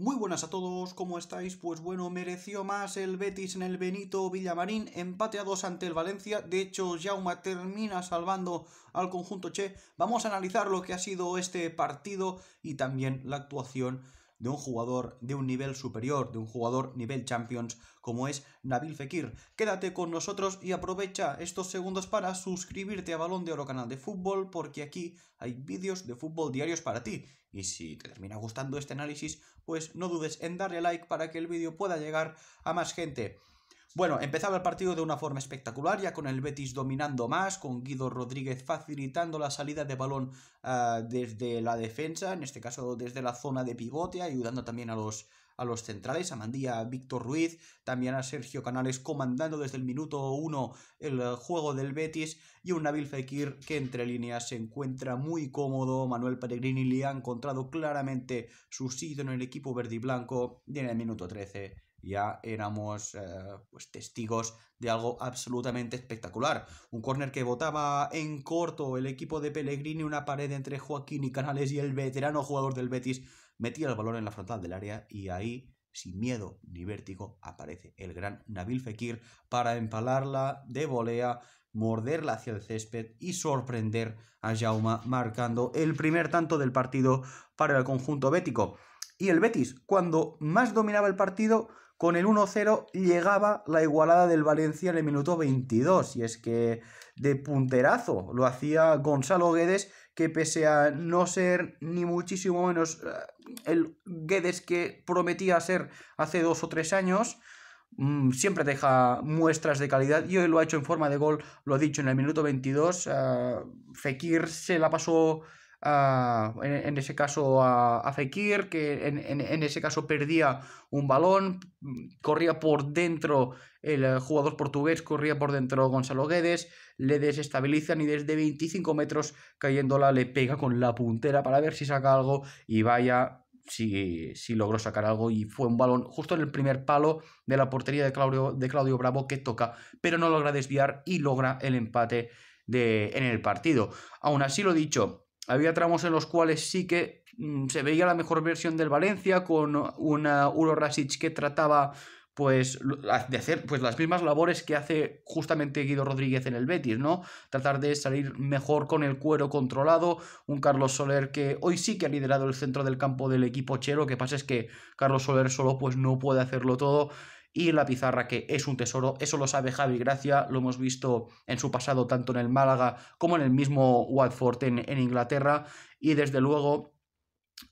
Muy buenas a todos, ¿cómo estáis? Pues bueno, mereció más el Betis en el Benito Villamarín, empate a dos ante el Valencia, de hecho Jauma termina salvando al conjunto Che. Vamos a analizar lo que ha sido este partido y también la actuación de un jugador de un nivel superior, de un jugador nivel Champions como es Nabil Fekir. Quédate con nosotros y aprovecha estos segundos para suscribirte a Balón de Oro Canal de Fútbol porque aquí hay vídeos de fútbol diarios para ti. Y si te termina gustando este análisis, pues no dudes en darle like para que el vídeo pueda llegar a más gente. Bueno, empezaba el partido de una forma espectacular, ya con el Betis dominando más, con Guido Rodríguez facilitando la salida de balón ah, desde la defensa, en este caso desde la zona de pivote, ayudando también a los a los centrales, a Mandía, a Víctor Ruiz, también a Sergio Canales comandando desde el minuto 1 el juego del Betis y un Nabil Fekir que entre líneas se encuentra muy cómodo, Manuel Peregrini le ha encontrado claramente su sitio en el equipo verde y blanco en el minuto 13 ya éramos eh, pues testigos de algo absolutamente espectacular. Un córner que votaba en corto el equipo de Pellegrini, una pared entre Joaquín y Canales y el veterano jugador del Betis metía el balón en la frontal del área y ahí, sin miedo ni vértigo, aparece el gran Nabil Fekir para empalarla de volea, morderla hacia el césped y sorprender a Jauma marcando el primer tanto del partido para el conjunto bético. Y el Betis, cuando más dominaba el partido, con el 1-0 llegaba la igualada del Valencia en el minuto 22. Y es que de punterazo lo hacía Gonzalo Guedes, que pese a no ser ni muchísimo menos eh, el Guedes que prometía ser hace dos o tres años, mm, siempre deja muestras de calidad y hoy lo ha hecho en forma de gol, lo ha dicho en el minuto 22. Eh, Fekir se la pasó en, ese caso a, a Fekir, que en, ese caso perdía un balón, mm, corría por dentro el eh, jugador portugués, corría por dentro Gonzalo Guedes, le desestabilizan y desde 25 metros cayéndola le pega con la puntera para ver si saca algo y vaya si, logró sacar algo y fue un balón justo en el primer palo de la portería de Claudio, de Claudio Bravo que toca, pero no logra desviar y logra el empate de, en el partido. Aún así, lo dicho, había tramos en los cuales sí que mm, se veía la mejor versión del Valencia con una Uro Rasic que trataba pues de hacer pues las mismas labores que hace justamente Guido Rodríguez en el Betis, ¿no? Tratar de salir mejor con el cuero controlado, un Carlos Soler que hoy sí que ha liderado el centro del campo del equipo chero, que pasa es que Carlos Soler solo pues no puede hacerlo todo y la pizarra que es un tesoro. Eso lo sabe Javi Gracia, lo hemos visto en su pasado tanto en el Málaga como en el mismo Watford en, Inglaterra y desde luego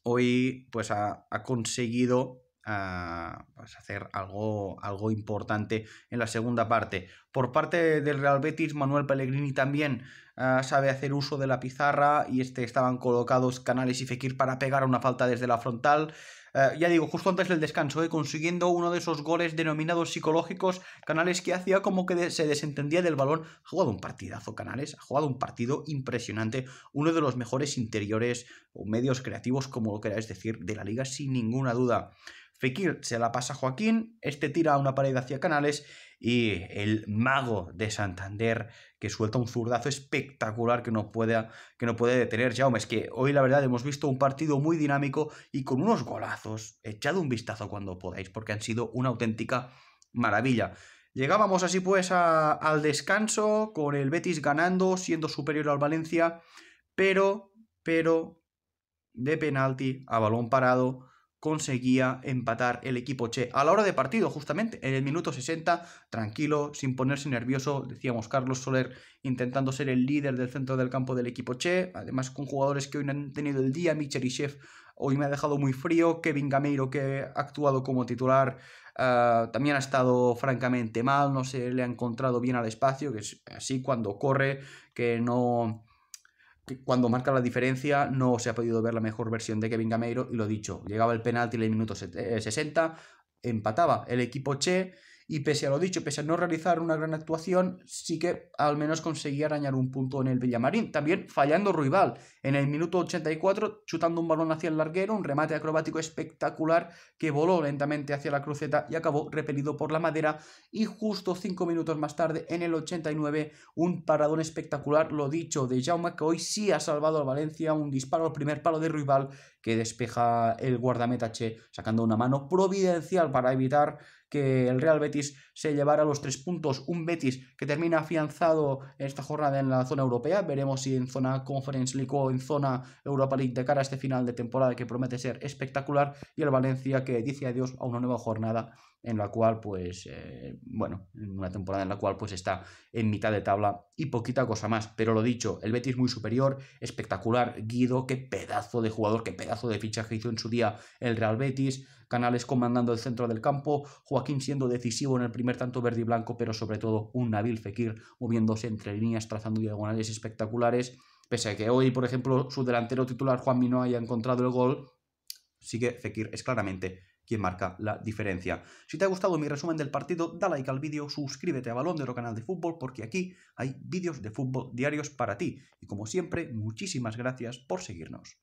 hoy pues ha, conseguido ah, pues, hacer algo, algo importante en la segunda parte. Por parte del Real Betis, Manuel Pellegrini también ah, sabe hacer uso de la pizarra y este estaban colocados Canales y Fekir para pegar una falta desde la frontal. Eh, ya digo, justo antes del descanso, de eh, consiguiendo uno de esos goles denominados psicológicos, Canales que hacía como que se desentendía del balón. Ha jugado un partidazo, Canales, ha jugado un partido impresionante, uno de los mejores interiores o medios creativos, como lo queráis decir, de la liga, sin ninguna duda. Fekir se la pasa a Joaquín, este tira a una pared hacia Canales y el mago de Santander que suelta un zurdazo espectacular que no puede, que no puede detener Jaume. Es que hoy la verdad hemos visto un partido muy dinámico y con unos golazos. Echad un vistazo cuando podáis porque han sido una auténtica maravilla. Llegábamos así pues al descanso con el Betis ganando, siendo superior al Valencia, pero, pero, de penalti a balón parado conseguía empatar el equipo Che a la hora de partido, justamente, en el minuto 60, tranquilo, sin ponerse nervioso, decíamos Carlos Soler intentando ser el líder del centro del campo del equipo Che, además con jugadores que hoy no han tenido el día, Chef hoy me ha dejado muy frío, Kevin Gameiro que ha actuado como titular eh, también ha estado francamente mal, no se le ha encontrado bien al espacio, que es así cuando corre, que no cuando marca la diferencia no se ha podido ver la mejor versión de Kevin Gameiro y lo dicho, llegaba el penalti en el minuto 60, eh, empataba el equipo Che y pese a lo dicho, pese a no realizar una gran actuación, sí que al menos conseguía arañar un punto en el Villamarín. También fallando Ruibal en el minuto 84, chutando un balón hacia el larguero, un remate acrobático espectacular que voló lentamente hacia la cruceta y acabó repelido por la madera. Y justo cinco minutos más tarde, en el 89, un paradón espectacular, lo dicho, de Jaume, que hoy sí ha salvado al Valencia, un disparo al primer palo de Ruibal que despeja el guardameta Che, sacando una mano providencial para evitar que el Real Betis se llevará los tres puntos. Un Betis que termina afianzado en esta jornada en la zona europea. Veremos si en zona Conference League o en zona Europa League de cara a este final de temporada que promete ser espectacular. Y el Valencia que dice adiós a una nueva jornada en la cual, pues, eh, bueno, una temporada en la cual, pues, está en mitad de tabla y poquita cosa más. Pero lo dicho, el Betis muy superior, espectacular. Guido, qué pedazo de jugador, qué pedazo de fichaje hizo en su día el Real Betis. Canales comandando el centro del campo, Joaquín siendo decisivo en el primer tanto verde y blanco, pero sobre todo un Nabil Fekir moviéndose entre líneas, trazando diagonales espectaculares. Pese a que hoy, por ejemplo, su delantero titular Juan Mino haya encontrado el gol, sigue Fekir es claramente quien marca la diferencia. Si te ha gustado mi resumen del partido, da like al vídeo, suscríbete a Balón de Oro Canal de Fútbol, porque aquí hay vídeos de fútbol diarios para ti. Y como siempre, muchísimas gracias por seguirnos.